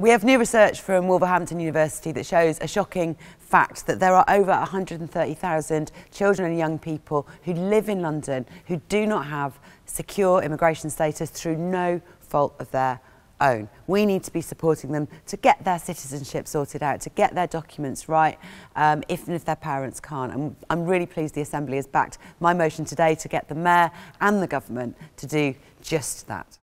We have new research from Wolverhampton University that shows a shocking fact that there are over 130,000 children and young people who live in London who do not have secure immigration status through no fault of their own. We need to be supporting them to get their citizenship sorted out, to get their documents right, um, if and if their parents can't. And I'm really pleased the Assembly has backed my motion today to get the Mayor and the Government to do just that.